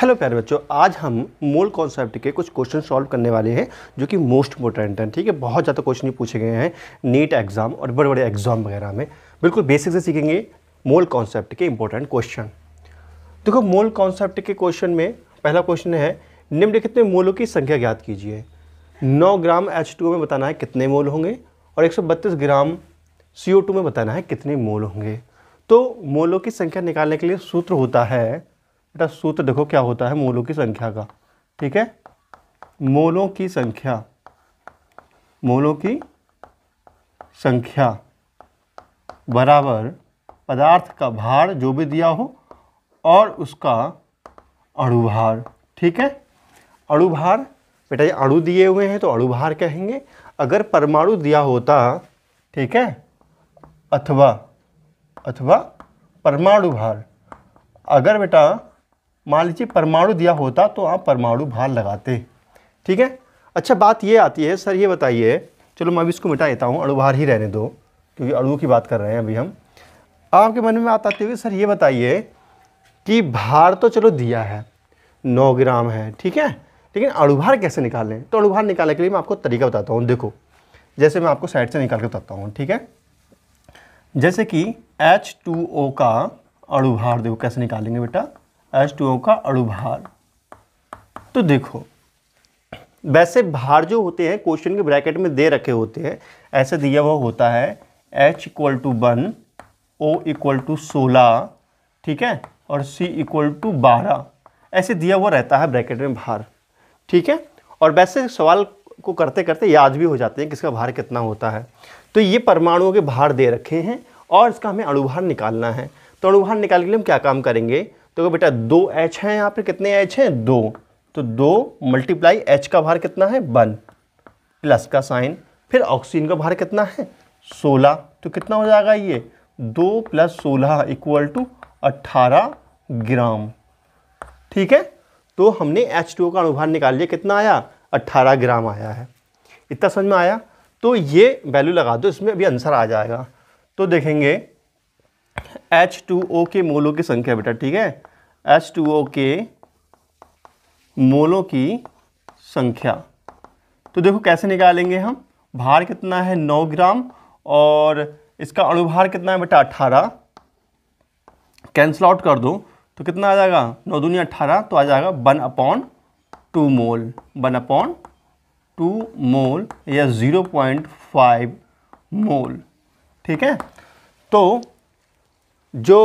Hello प्यारे बच्चों आज हम मोल कॉन्सेप्ट के कुछ क्वेश्चन सॉल्व करने वाले हैं जो कि मोस्ट इंपॉर्टेंट हैं ठीक है बहुत ज़्यादा क्वेश्चन ही पूछे गए हैं नीट एग्ज़ाम और बड़े बड़े एग्ज़ाम वगैरह में बिल्कुल बेसिक से सीखेंगे मोल कॉन्सेप्ट के इंपॉर्टेंट क्वेश्चन देखो मोल कॉन्सेप्ट के क्वेश्चन में पहला क्वेश्चन है निम्नलिखित में मोलों की संख्या ज्ञात कीजिए नौ ग्राम एच में बताना है कितने मोल होंगे और एक ग्राम सी में बताना है कितने मोल होंगे तो मोलों की संख्या निकालने के लिए सूत्र होता है बेटा सूत्र देखो क्या होता है मोलों की संख्या का ठीक है मोलों की संख्या मोलों की संख्या बराबर पदार्थ का भार जो भी दिया हो और उसका अणुभार ठीक है अणुभार बेटा ये अणु दिए हुए हैं तो अणुभार कहेंगे अगर परमाणु दिया होता ठीक है अथवा अथवा परमाणु भार अगर बेटा मान लीजिए परमाणु दिया होता तो आप परमाणु भार लगाते ठीक है अच्छा बात ये आती है सर ये बताइए चलो मैं अभी इसको मिटा देता हूँ अड़ुभार ही रहने दो क्योंकि अड़ू की बात कर रहे हैं अभी हम आपके मन में बात आती सर ये बताइए कि भार तो चलो दिया है नौ ग्राम है ठीक है लेकिन अड़ुभार कैसे निकालें तो अड़ुभार निकालने के लिए मैं आपको तरीका बताता हूँ देखो जैसे मैं आपको साइड से निकाल के बताता हूँ ठीक है जैसे कि H2O का अड़ुभार देखो कैसे निकालेंगे बेटा एच टू ओ का अणुभार तो देखो वैसे भार जो होते हैं क्वेश्चन के ब्रैकेट में दे रखे होते हैं ऐसे दिया हुआ होता है H equal to one O equal to सोलह ठीक है और सी इक्वल टू बारह ऐसे दिया हुआ रहता है ब्रैकेट में भार ठीक है और वैसे सवाल को करते करते याद भी हो जाते हैं किसका भार कितना होता है तो ये परमाणुओं के भार दे रखे हैं और इसका हमें अणुभार निकालना है तो अणुभार निकालने के लिए हम क्या काम करेंगे तो बेटा दो एच हैं यहाँ पर कितने एच हैं दो तो दो मल्टीप्लाई एच का भार कितना है वन प्लस का साइन फिर ऑक्सीजन का भार कितना है सोलह तो कितना हो जाएगा ये दो प्लस सोलह इक्वल टू अट्ठारह ग्राम ठीक है तो हमने एच टू का अनुभार निकाल लिया कितना आया अट्ठारह ग्राम आया है इतना समझ में आया तो ये वैल्यू लगा दो इसमें अभी आंसर आ जाएगा तो देखेंगे एच टू ओ के मोलों की संख्या बेटा ठीक है एच टू ओ के मोलों की संख्या तो देखो कैसे निकालेंगे हम भार कितना है नौ ग्राम और इसका अणुभार कितना है बेटा अट्ठारह कैंसिल आउट कर दो तो कितना आ जाएगा नौ दूनी अट्ठारह तो आ जाएगा one upon two mole one upon two mole या ज़ीरो पॉइंट फाइव मोल ठीक है तो जो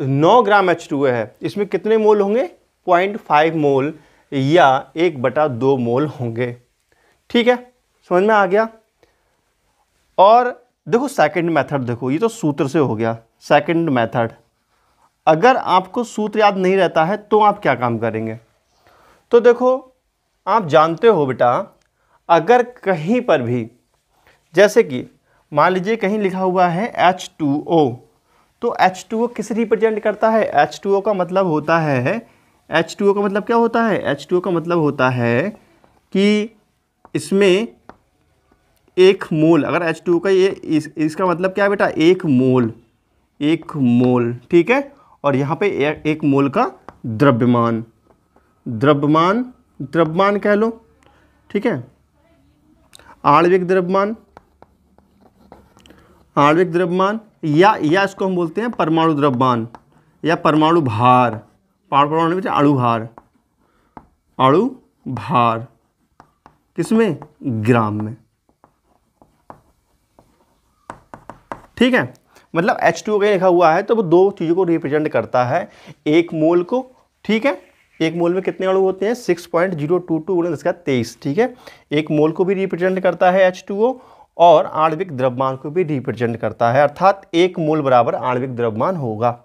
9 ग्राम एच टू है इसमें कितने मोल होंगे पॉइंट फाइव मोल या एक बटा दो मोल होंगे ठीक है समझ में आ गया और देखो सेकंड मेथड देखो ये तो सूत्र से हो गया सेकंड मेथड अगर आपको सूत्र याद नहीं रहता है तो आप क्या काम करेंगे तो देखो आप जानते हो बेटा अगर कहीं पर भी जैसे कि मान लीजिए कहीं लिखा हुआ है एच टू ओ तो एच टू ओ किसे रिप्रेजेंट करता है एच टू ओ का मतलब होता है एच टू ओ का मतलब क्या होता है एच टू ओ का मतलब होता है कि इसमें एक मोल अगर एच टू का ये इस, इसका मतलब क्या बेटा एक मोल एक मोल ठीक है और यहाँ पे ए, एक मोल का द्रव्यमान द्रव्यमान द्रव्यमान कह लो ठीक है आणविक द्रव्यमान आणविक द्रव्यमान या या इसको हम बोलते हैं परमाणु द्रव्यमान या परमाणु भार परमाणु में अणु भार अणु भार किसमें ग्राम में ठीक है मतलब एच टू लिखा हुआ है तो वो दो चीज़ों को रिप्रेजेंट करता है एक मोल को ठीक है एक मोल में कितने अणु होते हैं six point zero two two गुणा तेईस ठीक है एक मोल को भी रिप्रेजेंट करता है एच टू ओ और आणविक द्रव्यमान को भी रिप्रेजेंट करता है अर्थात एक मोल बराबर आणविक द्रव्यमान होगा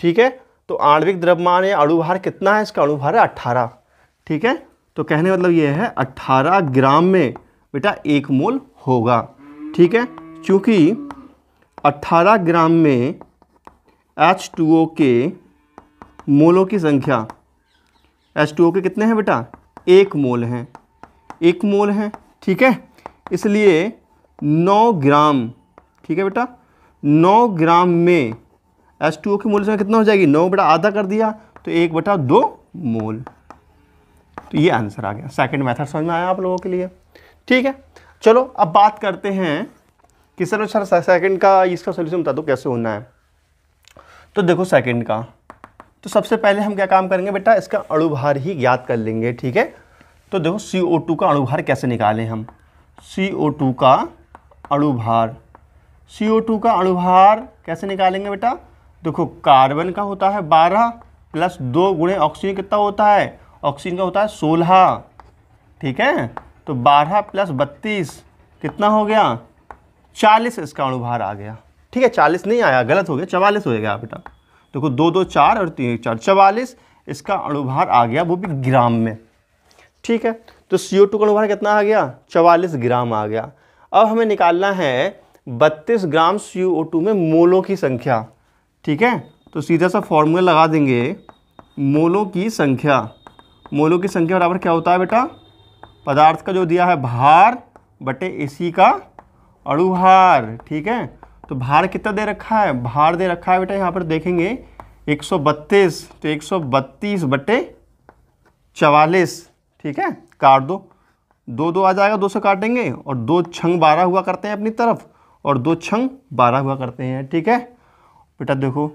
ठीक है तो आणविक द्रव्यमान या अणुभार कितना है इसका अणुभार है अट्ठारह ठीक है तो कहने मतलब ये है अट्ठारह ग्राम में बेटा एक मोल होगा ठीक है क्योंकि अट्ठारह ग्राम में ओ के मोलों की संख्या ओ के कितने हैं बेटा एक मोल हैं एक मोल हैं ठीक है इसलिए नौ ग्राम ठीक है बेटा नौ ग्राम में एस टू ओ की मोल संख्या कितना हो जाएगी नौ बेटा आधा कर दिया तो एक बटा दो मोल तो ये आंसर आ गया सेकंड मेथड समझ में आया आप लोगों के लिए ठीक है चलो अब बात करते हैं कि सर सर सेकंड का इसका सोल्यूशन बता दो कैसे होना है तो देखो सेकंड का तो सबसे पहले हम क्या काम करेंगे बेटा इसका अणुभार ही ज्ञात कर लेंगे ठीक है तो देखो सी का अणुभार कैसे निकालें हम सी का अणुभार CO2 का अणुभार कैसे निकालेंगे बेटा देखो कार्बन का होता है बारह प्लस दो गुणे ऑक्सीजन कितना होता है ऑक्सीजन का होता है सोलह ठीक है तो बारह प्लस बत्तीस कितना हो गया चालीस इसका अणुभार आ गया ठीक है चालीस नहीं आया गलत हो गया चवालीस हो गया बेटा देखो दो दो चार और तीन चार चवालीस इसका अणुभार आ गया वो भी ग्राम में ठीक है तो सी ओ टू का अणुभार कितना आ गया चवालीस ग्राम आ गया अब हमें निकालना है बत्तीस ग्राम सी ओ टू में मोलों की संख्या ठीक है तो सीधा सा फॉर्मूला लगा देंगे मोलों की संख्या मोलों की संख्या बराबर क्या होता है बेटा पदार्थ का जो दिया है भार बटे इसी का अड़ुभार ठीक है तो भार कितना दे रखा है भार दे रखा है बेटा यहाँ पर देखेंगे 132 तो 132 बटे चवालीस ठीक है काट दो दो दो आ जाएगा दो से काटेंगे और दो छंग बारह हुआ करते हैं अपनी तरफ और दो छंग बारह हुआ करते हैं ठीक है बेटा देखो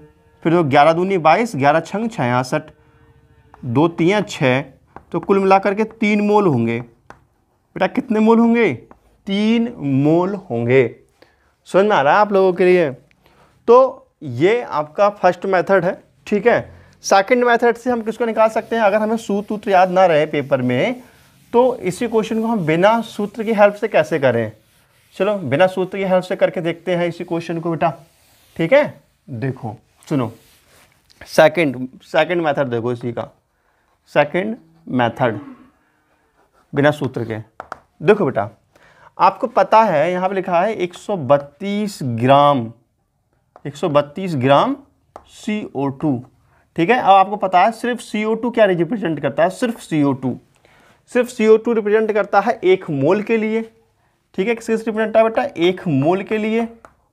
फिर देखो ग्यारह दूनी बाईस ग्यारह छंग छियासठ दो तियाँ छः तो कुल मिलाकर के तीन मोल होंगे बेटा कितने मोल होंगे तीन मोल होंगे समझ में आ रहा है आप लोगों के लिए तो ये आपका फर्स्ट मेथड है ठीक है सेकंड मेथड से हम किसको निकाल सकते हैं अगर हमें सूत याद ना रहे पेपर में तो इसी क्वेश्चन को हम बिना सूत्र की हेल्प से कैसे करें चलो बिना सूत्र की हेल्प से करके देखते हैं इसी क्वेश्चन को बेटा ठीक है देखो सुनो सेकंड सेकंड मेथड देखो इसी का सेकंड मेथड बिना सूत्र के देखो बेटा आपको पता है यहाँ पे लिखा है 132 ग्राम 132 ग्राम CO2 ठीक है अब आपको पता है सिर्फ CO2 क्या रिप्रेजेंट करता है सिर्फ CO2 सिर्फ सी रिप्रेजेंट करता है एक मोल के लिए ठीक है किस रिप्रेजेंट है बेटा एक मोल के लिए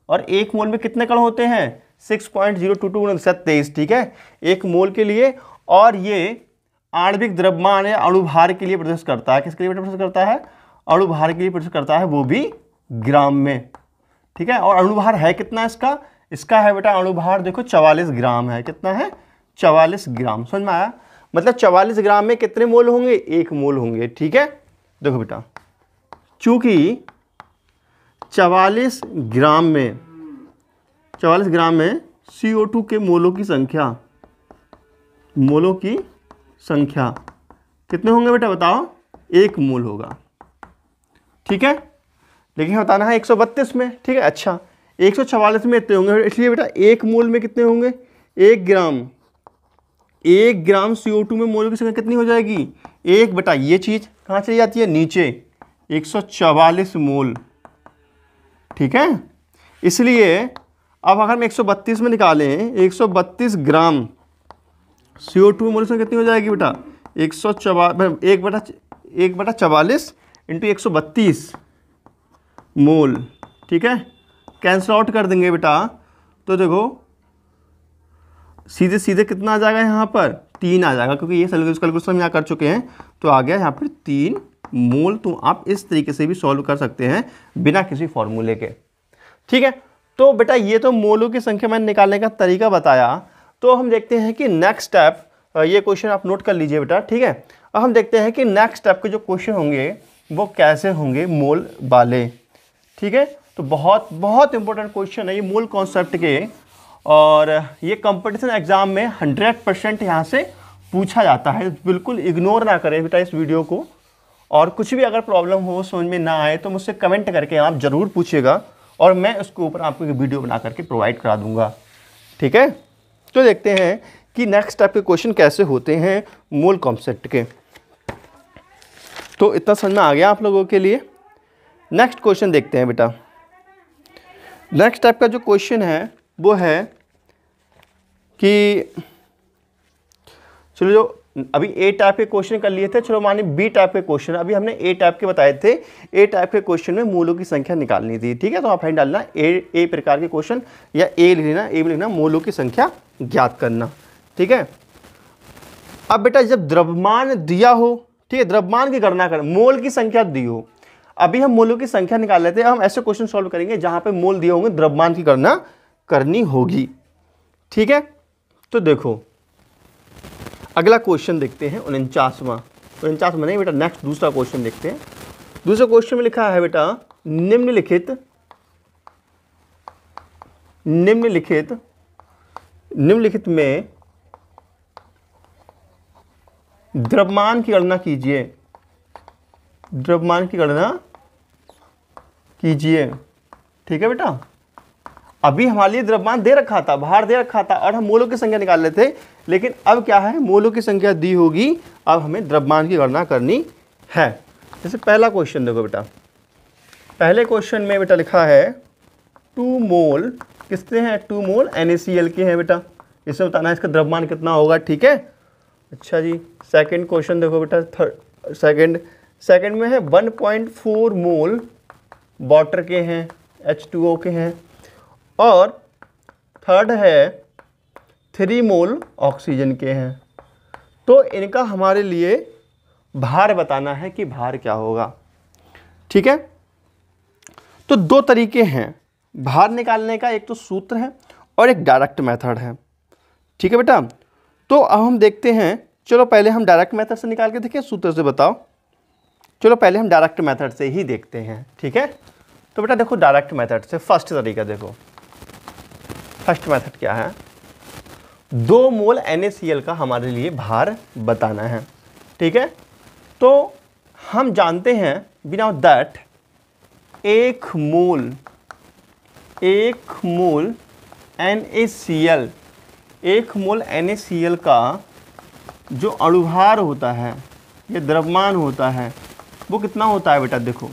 और एक मोल में कितने कण होते हैं six point zero two two तेईस ठीक है एक मोल के लिए और ये आणविक द्रव्यमान या अणुभार के लिए प्रदर्शित करता है किसके लिए प्रदर्शित करता है अणुभार के लिए प्रदर्शित करता है वो भी ग्राम में ठीक है और अणुभार है कितना इसका इसका है बेटा अणुभार देखो चवालीस ग्राम है कितना है चवालीस ग्राम समझ में आया मतलब 44 ग्राम में कितने मोल होंगे एक मोल होंगे ठीक है देखो बेटा चूँकि 44 ग्राम में 44 ग्राम में CO2 के मोलों की संख्या मोलों की संख्या कितने होंगे बेटा बताओ एक मोल होगा ठीक है लेकिन बताना है 132 में ठीक है अच्छा 144 में इतने होंगे इसलिए बेटा एक मोल में कितने होंगे एक ग्राम एक ग्राम सी में मोल की संख्या कितनी हो जाएगी एक बटा ये चीज़ कहाँ चली जाती है नीचे एक मोल ठीक है इसलिए अब अगर हम 132 में निकालें 132 ग्राम सी ओ टू मोल की संख्या कितनी हो जाएगी बेटा एक सौ मतलब एक बटा एक बटा चवालीस इंटू एक सौ बत्तीस मोल ठीक है कैंसिल आउट कर देंगे बेटा तो देखो सीधे सीधे कितना आ जाएगा यहाँ पर तीन आ जाएगा क्योंकि ये कैलकुलेशन हम यहाँ कर चुके हैं तो आ गया यहाँ पर तीन मोल तो आप इस तरीके से भी सॉल्व कर सकते हैं बिना किसी फॉर्मूले के ठीक है तो बेटा ये तो मोलों की संख्या मैंने निकालने का तरीका बताया तो हम देखते हैं कि नेक्स्ट स्टेप ये क्वेश्चन आप नोट कर लीजिए बेटा ठीक है अब हम देखते हैं कि नेक्स्ट स्टेप के जो क्वेश्चन होंगे वो कैसे होंगे मोल वाले ठीक है तो बहुत बहुत इंपॉर्टेंट क्वेश्चन है ये मोल कॉन्सेप्ट के और ये कंपटीशन एग्ज़ाम में हंड्रेड परसेंट यहाँ से पूछा जाता है बिल्कुल इग्नोर ना करें बेटा इस वीडियो को और कुछ भी अगर प्रॉब्लम हो समझ में ना आए तो मुझसे कमेंट करके आप ज़रूर पूछिएगा और मैं उसके ऊपर आपको एक वीडियो बना करके प्रोवाइड करा दूँगा ठीक है तो देखते हैं कि नेक्स्ट टाइप के क्वेश्चन कैसे होते हैं मूल कॉन्सेप्ट के तो इतना समझ में आ गया आप लोगों के लिए नेक्स्ट क्वेश्चन देखते हैं बेटा नेक्स्ट टाइप का जो क्वेश्चन है वो है कि चलो जो अभी ए टाइप के क्वेश्चन कर लिए थे चलो माने बी टाइप के क्वेश्चन अभी हमने ए टाइप के बताए थे ए टाइप के क्वेश्चन में मूलों की संख्या निकालनी थी ठीक है तो आप हैंड डालना ए ए प्रकार के क्वेश्चन या ए लिखना ए लिखना मूलों की संख्या ज्ञात करना ठीक है अब बेटा जब द्रव्यमान दिया हो ठीक है द्रव्यमान की गणना कर मोल की संख्या दी हो अभी हम मोलों की संख्या निकाल लेते हैं हम ऐसे क्वेश्चन सॉल्व करेंगे जहां पे मोल दिए होंगे द्रव्यमान की गणना करनी होगी ठीक है तो देखो अगला क्वेश्चन देखते हैं उनचासवा उनचासवा नहीं बेटा नेक्स्ट दूसरा क्वेश्चन देखते हैं दूसरे क्वेश्चन में लिखा है बेटा निम्नलिखित निम्नलिखित निम्नलिखित में द्रव्यमान की गणना कीजिए द्रव्यमान की गणना कीजिए ठीक है बेटा अभी हमारे लिए द्रव्यमान दे रखा था भार दे रखा था और हम मोलों की संख्या निकाल लेते थे लेकिन अब क्या है मोलों की संख्या दी होगी अब हमें द्रव्यमान की गणना करनी है जैसे पहला क्वेश्चन देखो बेटा पहले क्वेश्चन में बेटा लिखा है टू मोल किसके हैं टू मोल एन के हैं बेटा इसमें बताना है इसका द्रव्यमान कितना होगा ठीक है अच्छा जी सेकंड क्वेश्चन देखो बेटा थर्ड सेकंड सेकंड में है 1.4 मोल वाटर के हैं एच के हैं और थर्ड है थ्री मोल ऑक्सीजन के हैं तो इनका हमारे लिए भार बताना है कि भार क्या होगा ठीक है तो दो तरीके हैं भार निकालने का एक तो सूत्र है और एक डायरेक्ट मेथड है ठीक है बेटा तो अब हम देखते हैं चलो पहले हम डायरेक्ट मेथड से निकाल के देखें सूत्र से बताओ चलो पहले हम डायरेक्ट मेथड से ही देखते हैं ठीक है तो बेटा देखो डायरेक्ट मेथड से फर्स्ट तरीका देखो फर्स्ट मेथड क्या है दो मोल एन का हमारे लिए भार बताना है ठीक है तो हम जानते हैं बिना दैट एक मोल एक मोल एन एक मोल एन का जो अणुभार होता है ये द्रव्यमान होता है वो कितना होता है बेटा देखो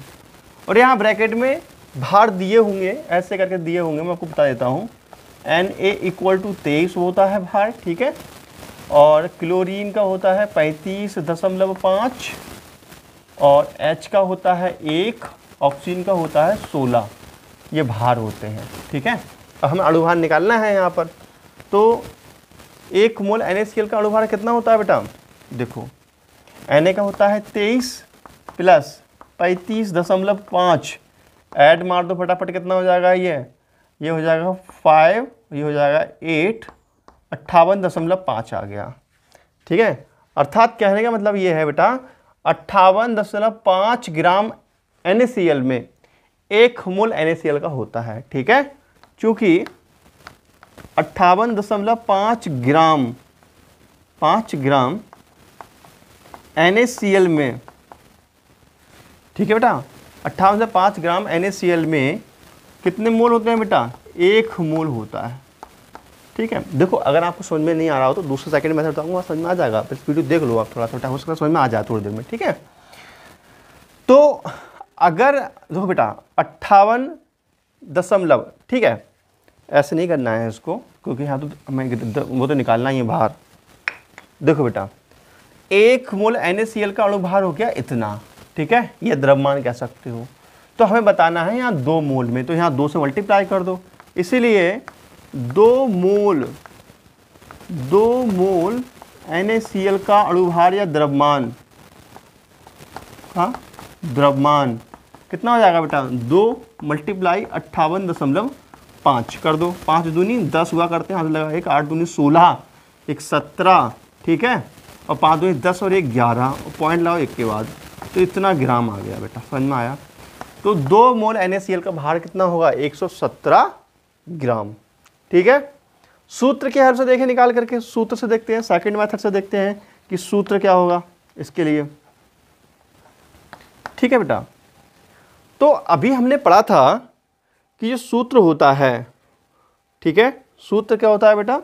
और यहाँ ब्रैकेट में भार दिए होंगे ऐसे करके दिए होंगे मैं आपको बता देता हूँ एन ए इक्वल टू तेईस होता है भार ठीक है और क्लोरीन का होता है पैंतीस दशमलव पाँच और एच का होता है एक ऑक्सीजन का होता है सोलह ये भार होते हैं ठीक है अब हमें अणुभार निकालना है यहाँ पर तो एक मोल एन का अणुभार कितना होता है बेटा देखो एन का होता है तेईस प्लस पैंतीस दशमलव पाँच ऐड मार दो फटाफट कितना हो जाएगा ये ये हो जाएगा फाइव ये हो जाएगा एट अट्ठावन दशमलव पाँच आ गया ठीक है अर्थात कहने का मतलब ये है बेटा अट्ठावन दशमलव पाँच ग्राम एन में एक मोल एन का होता है ठीक है चूँकि अट्ठावन दशमलव पाँच ग्राम पाँच ग्राम एन में ठीक है बेटा अट्ठावन से पाँच ग्राम एन में कितने मोल होते हैं बेटा एक मोल होता है ठीक है देखो अगर आपको समझ में नहीं आ रहा हो तो दूसरे सेकंड मेथड बताऊंगा समझ में आ जाएगा फिर वीडियो देख लो आप थोड़ा थोड़ा हो सकता समझ में आ जाए थोड़ी देर में ठीक है तो अगर देखो बेटा अट्ठावन दशमलव ठीक है ऐसे नहीं करना है इसको क्योंकि यहाँ तो हमें वो तो निकालना ही है बाहर देखो बेटा एक मोल एन का अणु बाहर हो गया इतना ठीक है यह द्रव्यमान कह सकते हो तो हमें बताना है यहाँ दो मोल में तो यहाँ दो से मल्टीप्लाई कर दो इसीलिए दो मोल दो मोल NaCl का अणुभार या द्रव्यमान हाँ द्रव्यमान कितना हो जाएगा बेटा दो मल्टीप्लाई अट्ठावन दशमलव पाँच कर दो पाँच दूनी दस हुआ करते हैं हाथ लगा एक आठ दूनी सोलह एक सत्रह ठीक है और पाँच दूनी दस और एक ग्यारह और पॉइंट लाओ एक के बाद तो इतना ग्राम आ गया बेटा समझ में आया तो दो मोल NaCl का भार कितना होगा एक सौ सत्रह ग्राम ठीक है सूत्र के हेल्प से देखें निकाल करके सूत्र से देखते हैं सेकंड मेथड से देखते हैं कि सूत्र क्या होगा इसके लिए ठीक है बेटा तो अभी हमने पढ़ा था कि जो सूत्र होता है ठीक है सूत्र क्या होता है बेटा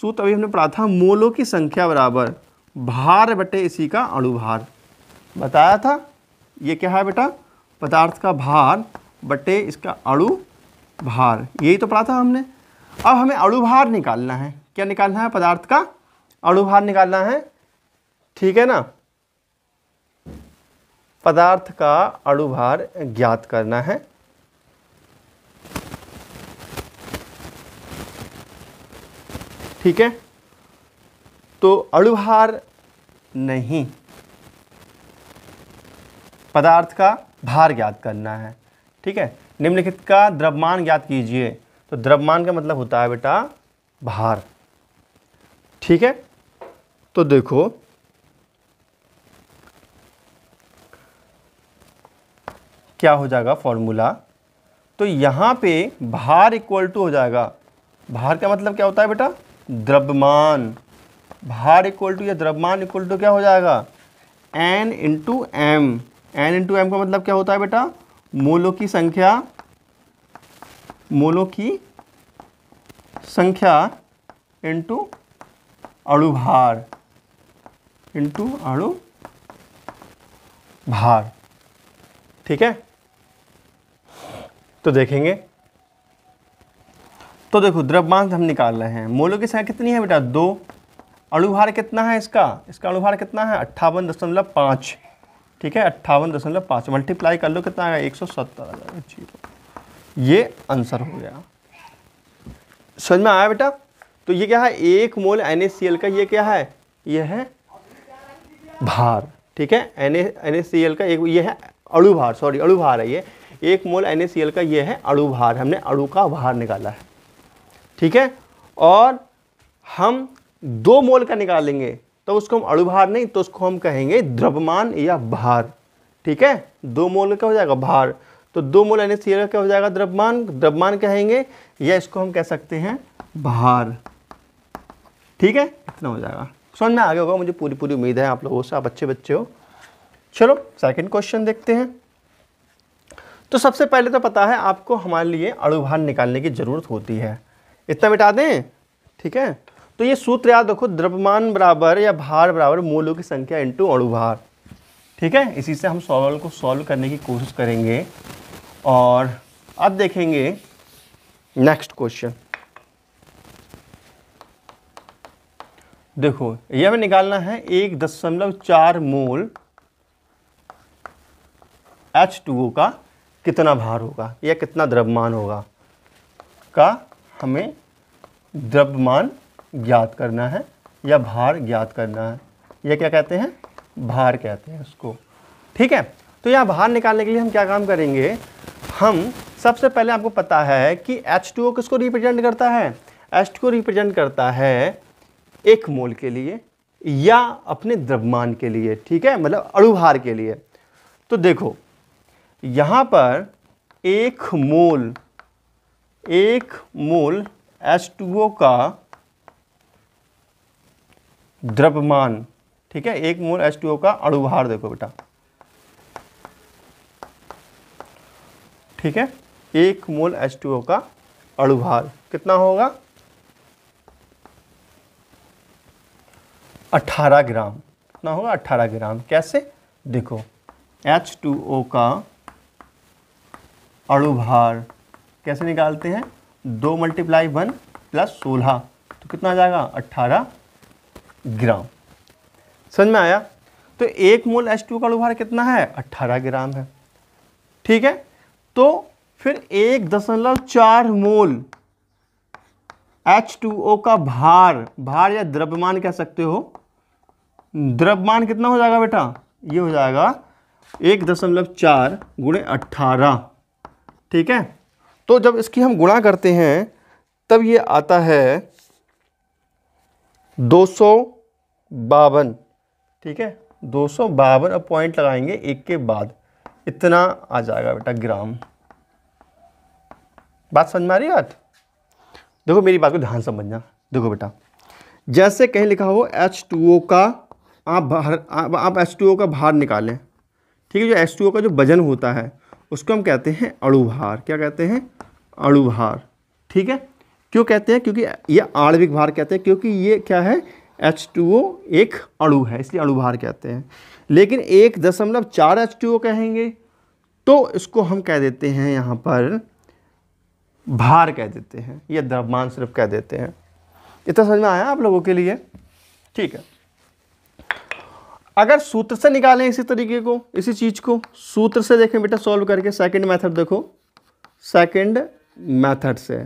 सूत्र अभी हमने पढ़ा था मोलों की संख्या बराबर भार बटे इसी का अणुभार बताया था ये क्या है बेटा पदार्थ का भार बटे इसका अणु भार यही तो पढ़ा था हमने अब हमें अड़ुभार निकालना है क्या निकालना है पदार्थ का अड़ुभार निकालना है ठीक है ना पदार्थ का अड़ुभार ज्ञात करना है ठीक है तो अड़ुभार नहीं पदार्थ का भार ज्ञात करना है ठीक है निम्नलिखित का द्रव्यमान ज्ञात कीजिए तो द्रव्यमान का मतलब होता है बेटा भार ठीक है तो देखो क्या हो जाएगा फॉर्मूला तो यहां पे भार इक्वल टू हो जाएगा भार का मतलब क्या होता है बेटा द्रव्यमान भार इक्वल टू या द्रव्यमान इक्वल टू क्या हो जाएगा N into M N into M का मतलब क्या होता है बेटा मोलों की संख्या मोलों की संख्या इंटू अणुभार इंटू अणु भार ठीक है तो देखेंगे तो देखो द्रव्यमान हम निकाल रहे हैं मोलों की संख्या कितनी है बेटा दो अणुभार कितना है इसका इसका अणुभार कितना है अट्ठावन दशमलव पाँच ठीक है अट्ठावन दशमलव पाँच मल्टीप्लाई कर लो कितना आएगा एक सौ सत्तर जीरो ये आंसर हो गया समझ में आया बेटा तो ये क्या है एक मोल एन का ये क्या है ये है भार ठीक है एन का एक ये है अड़ू भार सॉरी अड़ू भार है ये एक मोल एन का ये है अड़ू भार हमने अड़ू का भार निकाला है ठीक है और हम दो मोल का निकालेंगे तो उसको हम अणुभार नहीं तो उसको हम कहेंगे द्रव्यमान या भार ठीक है दो मोल का हो जाएगा भार तो दो मोल एन सी क्या हो जाएगा द्रव्यमान द्रव्यमान कहेंगे या इसको हम कह सकते हैं भार ठीक है इतना हो जाएगा समझ में आगे होगा मुझे पूरी पूरी उम्मीद है आप लोगों से आप अच्छे बच्चे हो चलो सेकंड क्वेश्चन देखते हैं तो सबसे पहले तो पता है आपको हमारे लिए अणुभार निकालने की ज़रूरत होती है इतना बिटा दें ठीक है तो ये सूत्र याद रखो द्रव्यमान बराबर या भार बराबर मोलों की संख्या इंटू अणुभार ठीक है इसी से हम सवाल को सॉल्व करने की कोशिश करेंगे और अब देखेंगे नेक्स्ट क्वेश्चन देखो यह हमें निकालना है एक दशमलव चार मोल एच टू ओ का कितना भार होगा या कितना द्रव्यमान होगा का हमें द्रव्यमान ज्ञात करना है या भार ज्ञात करना है यह क्या कहते हैं भार कहते हैं उसको ठीक है तो यहाँ भार निकालने के लिए हम क्या काम करेंगे हम सबसे पहले आपको पता है कि H2O किसको रिप्रेजेंट करता है H2O रिप्रेजेंट करता है एक मोल के लिए या अपने द्रव्यमान के लिए ठीक है मतलब अणुभार के लिए तो देखो यहाँ पर एक मोल एक मोल H2O का द्रव्यमान ठीक है एक मोल एच का अणुभार देखो बेटा ठीक है एक मोल एच का अणुभार कितना होगा 18 ग्राम कितना होगा 18 ग्राम कैसे देखो H2O का अणुभार कैसे निकालते हैं दो मल्टीप्लाई वन प्लस सोलह तो कितना आ जाएगा अट्ठारह ग्राम समझ में आया तो एक मोल टू का उभार कितना है 18 ग्राम है ठीक है तो फिर एक दशमलव चार मोल H2O का भार भार या द्रव्यमान कह सकते हो द्रव्यमान कितना हो जाएगा बेटा ये हो जाएगा एक दशमलव चार गुणे अट्ठारह ठीक है तो जब इसकी हम गुणा करते हैं तब ये आता है दो सौ बावन ठीक है दो सौ बावन अब पॉइंट लगाएंगे एक के बाद इतना आ जाएगा बेटा ग्राम बात समझ में आ रही बात देखो मेरी बात को ध्यान समझना देखो बेटा जैसे कहीं लिखा हो एच टू ओ का आप बाहर आप, एच टू ओ का भार निकालें ठीक है जो एच टू ओ का जो वजन होता है उसको हम कहते हैं अणुभार क्या कहते हैं अणुभार ठीक है क्यों कहते हैं क्योंकि ये आणविक भार कहते हैं क्योंकि ये क्या है एच टू ओ एक अणु है इसलिए अणु भार कहते हैं लेकिन एक दशमलव चार एच टू ओ कहेंगे तो इसको हम कह देते हैं यहाँ पर भार कह देते हैं या द्रव्यमान सिर्फ कह देते हैं इतना समझ में आया आप लोगों के लिए ठीक है अगर सूत्र से निकालें इसी तरीके को इसी चीज़ को सूत्र से देखें बेटा सॉल्व करके सेकंड मेथड देखो सेकंड मेथड से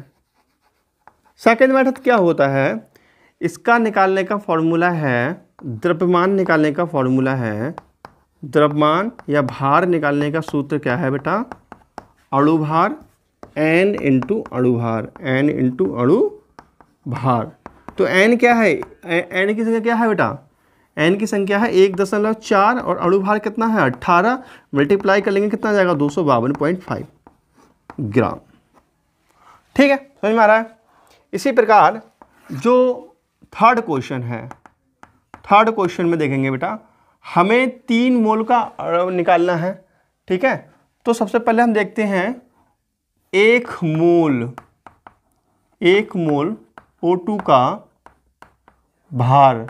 सेकेंड मेथड क्या होता है इसका निकालने का फॉर्मूला है द्रव्यमान निकालने का फॉर्मूला है द्रव्यमान या भार निकालने का सूत्र क्या है बेटा अणुभार एन इंटू अणुभार एन इंटू अणु भार तो एन क्या है एन की संख्या क्या है बेटा एन की संख्या है एक दशमलव चार और अणुभार कितना है अट्ठारह मल्टीप्लाई कर लेंगे कितना जाएगा दो सौ बावन पॉइंट फाइव ग्राम ठीक है समझ में आ रहा है इसी प्रकार जो थर्ड क्वेश्चन है थर्ड क्वेश्चन में देखेंगे बेटा हमें तीन मोल का निकालना है ठीक है तो सबसे पहले हम देखते हैं एक मोल एक मोल O2 का भार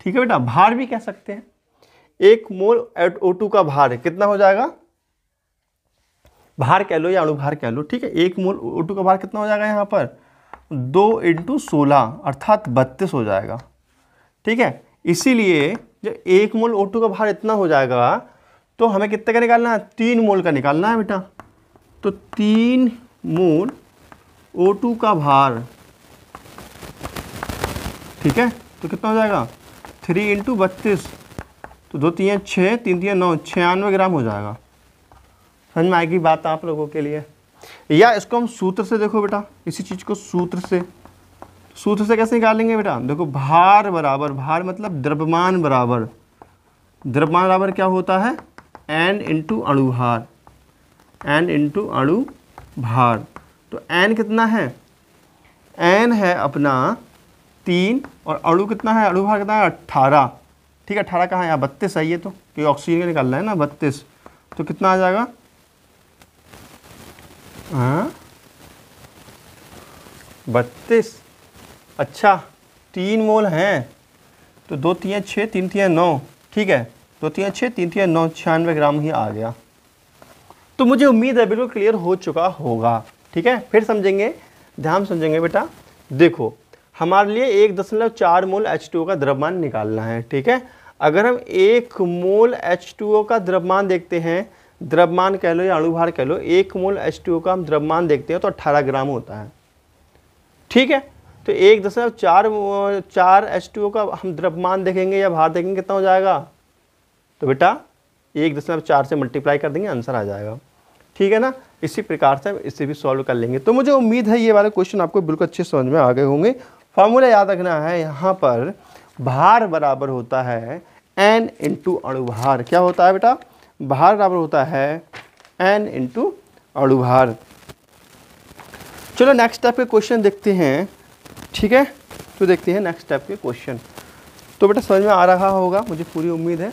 ठीक है बेटा भार भी कह सकते हैं एक मोल O2 का भार कितना हो जाएगा भार कह लो या अणुभार कह लो ठीक है एक मोल ओ का भार कितना हो जाएगा यहाँ पर दो इंटू सोलह अर्थात बत्तीस हो जाएगा ठीक है इसीलिए जब एक मोल ओ का भार इतना हो जाएगा तो हमें कितने का निकालना है तीन मोल का निकालना है बेटा तो तीन मोल ओ का भार ठीक है तो कितना हो जाएगा थ्री इंटू बत्तीस तो दो तीन छः तीन तीन नौ छियानवे ग्राम हो जाएगा समझ में आएगी बात आप लोगों के लिए या इसको हम सूत्र से देखो बेटा इसी चीज़ को सूत्र से सूत्र से कैसे निकालेंगे बेटा देखो भार बराबर भार मतलब द्रव्यमान बराबर द्रव्यमान बराबर क्या होता है एन इंटू भार एन इंटू अणु भार तो एन कितना है एन है अपना तीन और अणु कितना है अणु भार कितना है अट्ठारह ठीक है अट्ठारह कहाँ है यहाँ बत्तीस आइए तो क्योंकि ऑक्सीजन निकालना है ना बत्तीस तो कितना आ जाएगा हाँ? बत्तीस अच्छा तीन मोल हैं तो दो तीन छः तीन तीन नौ ठीक है दो तीन छः तीन तीन नौ छियानवे ग्राम ही आ गया तो मुझे उम्मीद है बिल्कुल क्लियर हो चुका होगा ठीक है फिर समझेंगे ध्यान समझेंगे बेटा देखो हमारे लिए एक दशमलव चार मोल एच का द्रव्यमान निकालना है ठीक है अगर हम एक मोल एच का द्रव्यमान देखते हैं द्रव्यमान कह लो या अणुभार कह लो एक मोल एच का हम द्रव्यमान देखते हैं तो अट्ठारह ग्राम होता है ठीक है तो एक दशमलव चार चार एच का हम द्रव्यमान देखेंगे या भार देखेंगे कितना हो जाएगा तो बेटा एक दशमलव चार से मल्टीप्लाई कर देंगे आंसर आ जाएगा ठीक है ना इसी प्रकार से हम इसे भी सॉल्व कर लेंगे तो मुझे उम्मीद है ये वाले क्वेश्चन आपको बिल्कुल अच्छे समझ में आ गए होंगे फार्मूला याद रखना है यहाँ पर भार बराबर होता है एन इंटू अणुभार क्या होता है बेटा भार बराबर होता है एन इंटू अणुभार चलो नेक्स्ट टाइप के क्वेश्चन देखते हैं ठीक है तो देखते हैं नेक्स्ट टाइप के क्वेश्चन तो बेटा समझ में आ रहा होगा मुझे पूरी उम्मीद है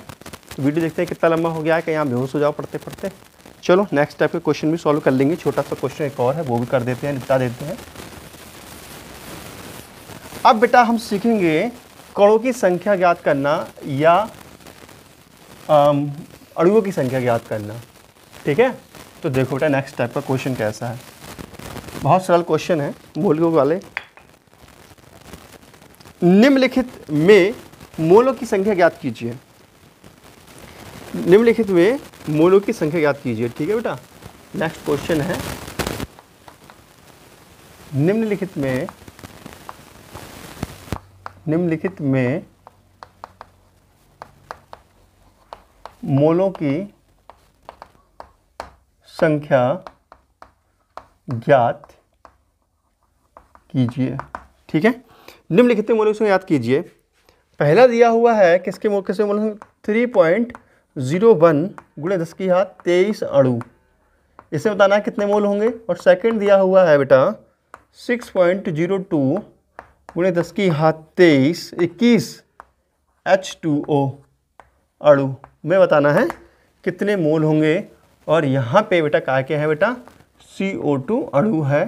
वीडियो देखते हैं कितना लंबा हो गया है कि यहाँ बेहोश हो जाओ पढ़ते पढ़ते चलो नेक्स्ट टाइप के क्वेश्चन भी सॉल्व कर लेंगे छोटा सा क्वेश्चन एक और है वो भी कर देते हैं निपटा देते हैं अब बेटा हम सीखेंगे कणों की संख्या ज्ञात करना या अड़ुओं की संख्या ज्ञात करना ठीक है तो देखो बेटा नेक्स्ट टाइप का क्वेश्चन कैसा है बहुत सरल क्वेश्चन है मोलियों वाले निम्नलिखित में मोलों की संख्या ज्ञात कीजिए निम्नलिखित में मोलों की संख्या ज्ञात कीजिए ठीक है बेटा नेक्स्ट क्वेश्चन है निम्नलिखित में निम्नलिखित में मोलों की संख्या ज्ञात कीजिए ठीक है निम्नलिखित मोलों की याद कीजिए पहला दिया हुआ है किसके मोल किसके mole three point zero one गुणे दस की हाथ तेईस अड़ू इसे बताना है कितने मोल होंगे और सेकंड दिया हुआ है बेटा सिक्स पॉइंट जीरो टू गुणे दस की हाथ तेईस इक्कीस एच टू ओ अड़ू में बताना है कितने मोल होंगे और यहाँ पे बेटा क्या क्या है बेटा सी ओ टू अणु है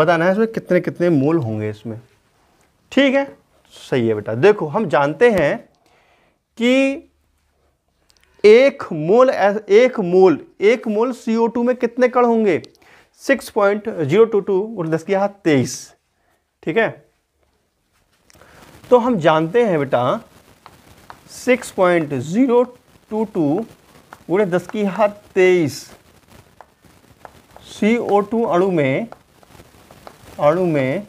बताना है इसमें कितने कितने मोल होंगे इसमें ठीक है सही है बेटा देखो हम जानते हैं कि एक मोल एक मोल एक मोल सी ओ टू में कितने कण होंगे six point zero two two और दस की तेईस ठीक है तो हम जानते हैं बेटा six point zero two two गुड़े दस की हाथ तेईस सी ओ टू अणु में अणु में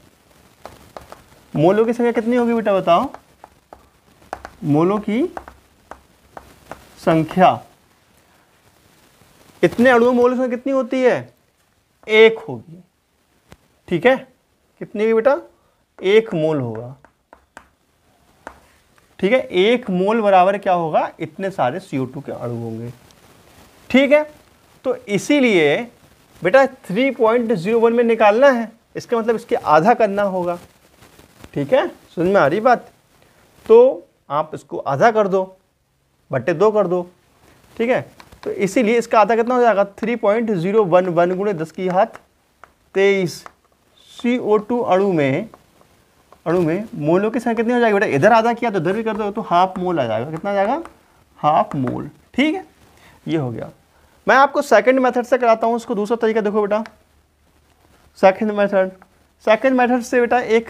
मोलों की संख्या कितनी होगी बेटा बताओ मोलों की संख्या इतने अणु मोल संख्या कितनी होती है एक होगी ठीक है कितनी होगी बेटा एक मोल होगा ठीक है एक मोल बराबर क्या होगा इतने सारे सी के अणु होंगे ठीक है तो इसीलिए बेटा 3.01 में निकालना है इसका मतलब इसके आधा करना होगा ठीक है समझ में आ रही बात तो आप इसको आधा कर दो बट्टे दो कर दो ठीक है तो इसीलिए इसका आधा कितना हो जाएगा three point zero one one गुणे दस की हाथ तेईस सी ओ टू अणु में अणु में मोलों की संख्या कितनी हो जाएगी बेटा इधर आधा किया तो इधर भी कर दो तो हाफ मोल आ जाएगा कितना आ जाएगा हाफ मोल ठीक है ये हो गया मैं आपको सेकंड मेथड से कराता हूँ उसको दूसरा तरीका देखो बेटा सेकंड मेथड सेकंड मेथड से बेटा एक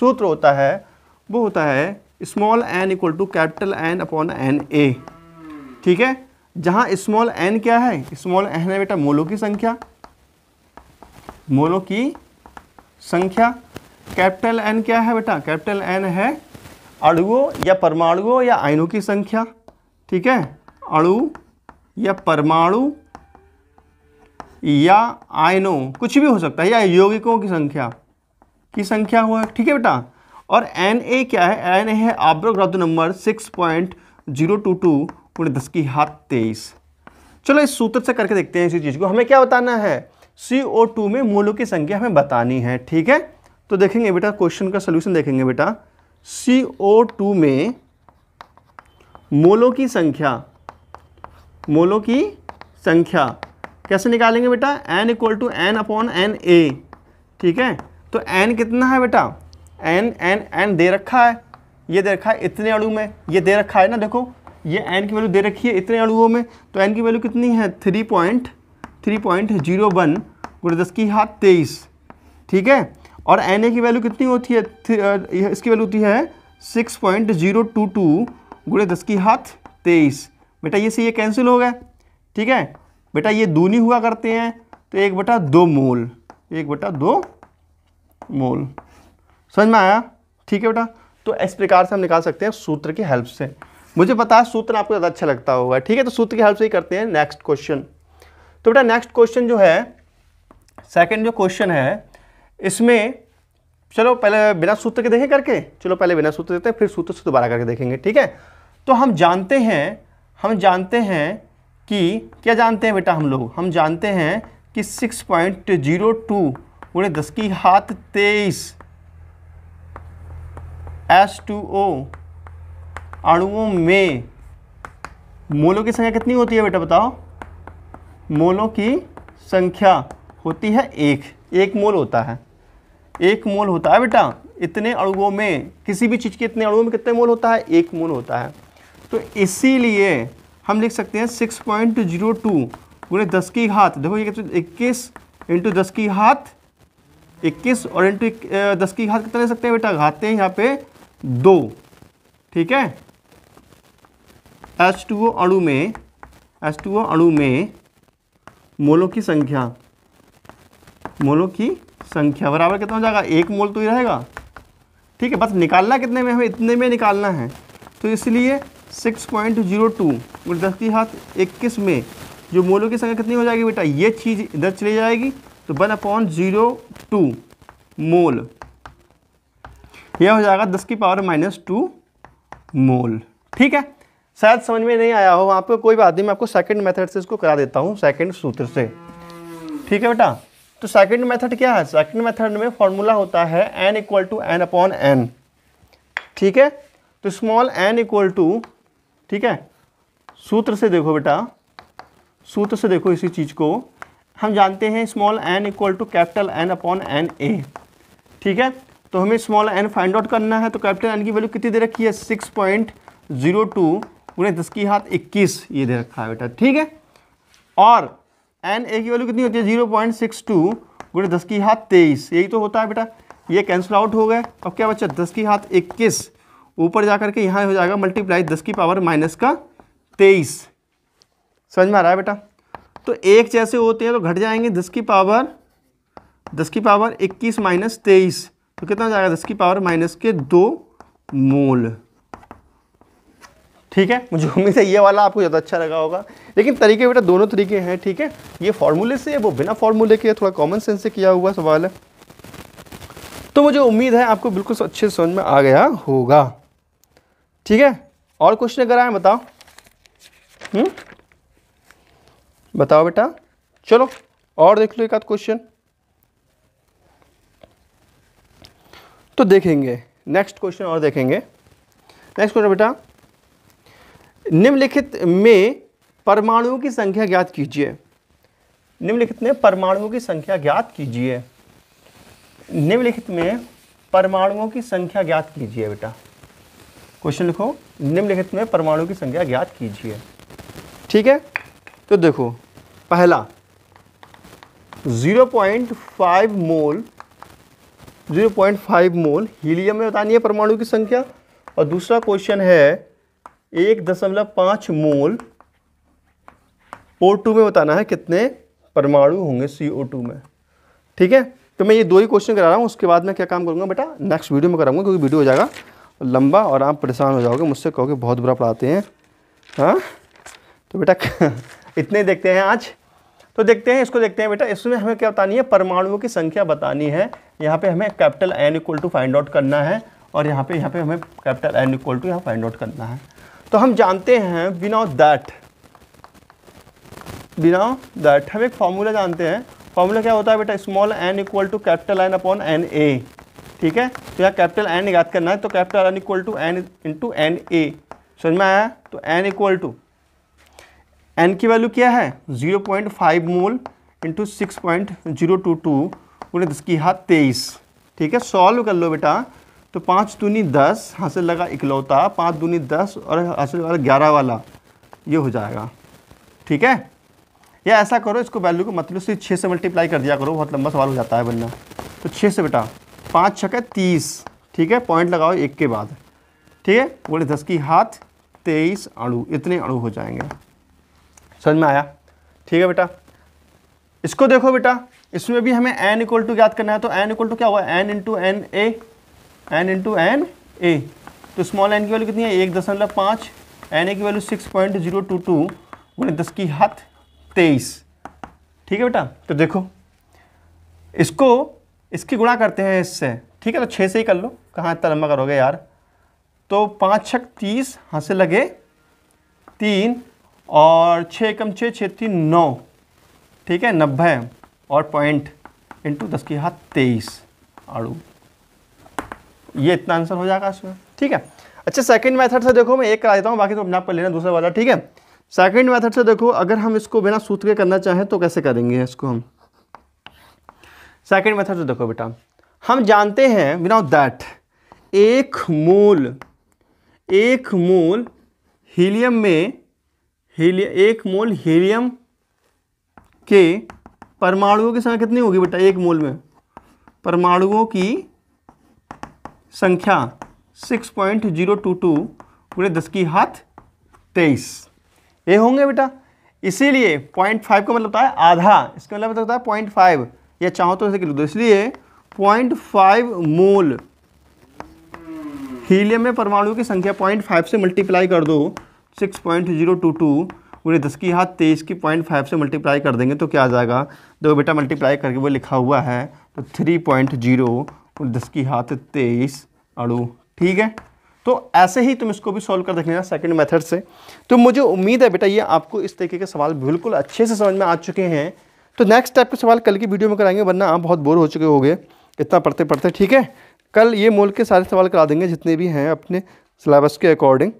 सूत्र होता है वो होता है small N equal to capital N upon N A ठीक है जहाँ स्मॉल एन क्या है स्मॉल एन है बेटा मोलों की संख्या मोलों की संख्या कैपिटल एन क्या है बेटा कैपिटल एन है अड़ुओं या परमाणुओं या आयनों की संख्या ठीक है अणु या परमाणु या आयनों कुछ भी हो सकता है या यौगिकों की संख्या की संख्या हुआ ठीक है बेटा और एन ए क्या है एन ए है आब्रोग्रादो number six point zero two two उन्हें दस की हाथ तेईस चलो इस सूत्र से करके देखते हैं इसी चीज़ को हमें क्या बताना है सी ओ टू में मूलों की संख्या हमें बतानी है ठीक है तो देखेंगे बेटा क्वेश्चन का सोल्यूशन देखेंगे बेटा सी ओ टू में मोलों की संख्या मोलों की संख्या कैसे निकालेंगे बेटा n equal to N upon N A ठीक है तो n कितना है बेटा n n n दे रखा है ये दे रखा है इतने अड़ु में ये दे रखा है ना देखो ये n की वैल्यू दे रखी है इतने अड़ुओं में तो n की वैल्यू कितनी है three point three point zero one गुणदस की हाथ तेईस ठीक है और एन ए की वैल्यू कितनी होती है इसकी वैल्यू होती है six point zero two two गुड़े दस की हाथ तेईस बेटा ये से ये कैंसिल हो गए ठीक है बेटा ये दूनी हुआ करते हैं तो एक बटा दो मोल एक बटा दो मोल समझ में आया ठीक है बेटा तो इस प्रकार से हम निकाल सकते हैं सूत्र की हेल्प से मुझे पता है सूत्र आपको ज़्यादा अच्छा लगता होगा ठीक है तो सूत्र की हेल्प से ही करते हैं नेक्स्ट क्वेश्चन तो बेटा नेक्स्ट क्वेश्चन जो है सेकेंड जो क्वेश्चन है इसमें चलो पहले बिना सूत्र के देखें करके चलो पहले बिना सूत्र देते हैं फिर सूत्र से दोबारा करके देखेंगे ठीक है तो हम जानते हैं हम जानते हैं कि क्या जानते हैं बेटा हम लोग हम जानते हैं कि सिक्स पॉइंट जीरो टू गुणे दस की हाथ तेईस एस टू ओ अणुओं में मोलों की संख्या कितनी होती है बेटा बताओ मोलों की संख्या होती है एक एक मोल होता है एक मोल होता है बेटा इतने अणुओं में किसी भी चीज़ के इतने अणुओं में कितने मोल होता है एक मोल होता है तो इसीलिए हम लिख सकते हैं सिक्स पॉइंट जीरो टू गुणे दस की घात देखो ये इक्कीस इंटू दस की घात इक्कीस और इंटू दस की घात कितना ले सकते हैं बेटा घाते हैं यहाँ पे दो ठीक है एच टू अणु में एच टू अणु में मोलों की संख्या मोलों की संख्या बराबर कितना हो जाएगा एक मोल तो ही रहेगा ठीक है बस निकालना कितने में हमें इतने में निकालना है तो इसलिए सिक्स पॉइंट जीरो टू और दस की हाथ इक्कीस में जो मोलों की संख्या कितनी हो जाएगी बेटा ये चीज़ इधर चली जाएगी तो one point zero two mole यह हो जाएगा दस की पावर माइनस टू मोल ठीक है शायद समझ में नहीं आया हो वहाँ पर कोई बात नहीं मैं आपको सेकंड मेथड से इसको करा देता हूँ सेकंड सूत्र से ठीक है बेटा तो सेकंड मेथड क्या है सेकंड मेथड में फॉर्मूला होता है N equal to N upon N ठीक है तो स्मॉल एन इक्वल टू ठीक है सूत्र से देखो बेटा सूत्र से देखो इसी चीज़ को हम जानते हैं small N equal to capital N upon N A ठीक है तो हमें स्मॉल एन फाइंड आउट करना है तो कैपिटल एन की वैल्यू कितनी दे रखी है सिक्स पॉइंट जीरो टू उन्हें दस की हाथ इक्कीस ये दे रखा है बेटा ठीक है और एन ए की वैल्यू कितनी होती है जीरो पॉइंट सिक्स टू गुड़े दस की हाथ तेईस यही तो होता है बेटा ये कैंसिल आउट हो गए अब क्या बच्चा दस की हाथ इक्कीस ऊपर जा करके यहाँ हो जाएगा मल्टीप्लाई दस की पावर माइनस का तेईस समझ में आ रहा है बेटा तो एक जैसे होते हैं तो घट जाएंगे दस की पावर दस की पावर इक्कीस माइनस तेईस तो कितना हो जाएगा दस की पावर माइनस के दो मोल ठीक है मुझे उम्मीद है ये वाला आपको ज़्यादा अच्छा लगा होगा लेकिन तरीके बेटा दोनों तरीके हैं ठीक है ये फार्मूले से वो बिना फार्मूले के थोड़ा कॉमन सेंस से किया हुआ सवाल है तो मुझे उम्मीद है आपको बिल्कुल अच्छे समझ में आ गया होगा ठीक है और क्वेश्चन अगर आए बताओ हुँ? हम्म? बताओ बेटा चलो और देख लो एक आध क्वेश्चन तो देखेंगे नेक्स्ट क्वेश्चन और देखेंगे नेक्स्ट क्वेश्चन बेटा निम्नलिखित में परमाणुओं की संख्या ज्ञात कीजिए निम्नलिखित में परमाणुओं की संख्या ज्ञात कीजिए निम्नलिखित में परमाणुओं की संख्या ज्ञात कीजिए बेटा क्वेश्चन लिखो निम्नलिखित में परमाणुओं की संख्या ज्ञात कीजिए ठीक है तो देखो पहला 0.5 मोल 0.5 मोल हीलियम में बतानी है परमाणु की संख्या और दूसरा क्वेश्चन है एक दशमलव पाँच मोल ओ टू में बताना है कितने परमाणु होंगे सी ओ टू में ठीक है तो मैं ये दो ही क्वेश्चन करा रहा हूँ उसके बाद मैं क्या काम करूँगा बेटा नेक्स्ट वीडियो में कराऊंगा क्योंकि वीडियो हो जाएगा लंबा और आप परेशान हो जाओगे मुझसे कहोगे बहुत बुरा पढ़ाते हैं हाँ तो बेटा इतने देखते हैं आज तो देखते हैं इसको देखते हैं बेटा इसमें हमें क्या बतानी है परमाणुओं की संख्या बतानी है यहाँ पे हमें capital N equal to find out करना है और यहाँ पे यहाँ पे हमें कैपिटल एन इक्वल टू यहाँ फाइंड आउट करना है तो हम जानते हैं बिना दैट बिना दैट हम एक फॉर्मूला जानते हैं फॉर्मूला क्या होता है बेटा small N equal to capital N upon N A ठीक है तो यहाँ कैपिटल एन याद करना है तो capital N equal to N into N A समझ में आया तो एन इक्वल टू एन की वैल्यू क्या है zero point five mole into six point zero two two उन्हें दस की हाथ तेईस ठीक है सॉल्व कर लो बेटा तो पाँच दूनी दस हासिल लगा इकलौता पाँच दूनी दस और हासिल वाला ग्यारह वाला ये हो जाएगा ठीक है या ऐसा करो इसको वैल्यू को मतलब से छः से मल्टीप्लाई कर दिया करो बहुत लंबा सवाल हो जाता है बनना तो छः से बेटा पाँच छः तीस ठीक है पॉइंट लगाओ एक के बाद ठीक है बोले दस की हाथ तेईस अणु इतने अणु हो जाएंगे समझ में आया ठीक है बेटा इसको देखो बेटा इसमें भी हमें एन इक्वल टू याद करना है तो एन इक्वल टू क्या हुआ N into N A N into N A तो स्मॉल एन की वैल्यू कितनी है एक दशमलव पाँच एन ए की value six point zero two two गुणे दस की हाथ तेईस ठीक है बेटा तो देखो इसको इसकी गुणा करते हैं इससे ठीक है तो छः से ही कर लो कहाँ इतना लंबा करोगे यार तो पाँच छक तीस हाँ से लगे तीन और छः कम छः छः तीन नौ ठीक है नब्बे और पॉइंट इंटू दस की हाथ तेईस आड़ू ये इतना आंसर हो जाएगा इसमें ठीक है अच्छा सेकंड मेथड से देखो मैं एक करा देता हूँ बाकी तो अपने आप कर लेना दूसरा वाला ठीक है सेकंड मेथड से देखो अगर हम इसको बिना सूत्र के करना चाहें तो कैसे करेंगे इसको हम सेकंड मेथड से देखो बेटा हम जानते हैं विनाउ दैट एक मूल एक मूल हीलियम में ही एक मोल हीलियम के परमाणुओं की संख्या कितनी होगी बेटा एक मूल में परमाणुओं की संख्या 6.022 पूरे दस की हाथ तेईस ये होंगे बेटा इसीलिए पॉइंट फाइव का मतलब होता है आधा इसका मतलब होता है पॉइंट फाइव या चाहो तो इसे लिख दो इसलिए पॉइंट फाइव मोल हीलियम में परमाणु की संख्या पॉइंट फाइव से मल्टीप्लाई कर दो six point zero two two पूरे दस की हाथ तेईस की पॉइंट फाइव से मल्टीप्लाई कर देंगे तो क्या आ जाएगा दो बेटा मल्टीप्लाई करके वो लिखा हुआ है तो थ्री पॉइंट जीरो दस की हाथ तेईस अड़ू ठीक है तो ऐसे ही तुम इसको भी सॉल्व कर देख लेना सेकेंड मेथड से तो मुझे उम्मीद है बेटा ये आपको इस तरीके के सवाल बिल्कुल अच्छे से समझ में आ चुके हैं तो नेक्स्ट टाइप के सवाल कल की वीडियो में कराएंगे वरना आप बहुत बोर हो चुके हो इतना पढ़ते पढ़ते ठीक है कल ये मोल के सारे सवाल करा देंगे जितने भी हैं अपने सिलेबस के अकॉर्डिंग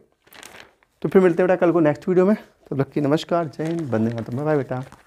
तो फिर मिलते हैं बेटा कल को नेक्स्ट वीडियो में तो लक्की नमस्कार जय हिंद बंदे मातम बाय बेटा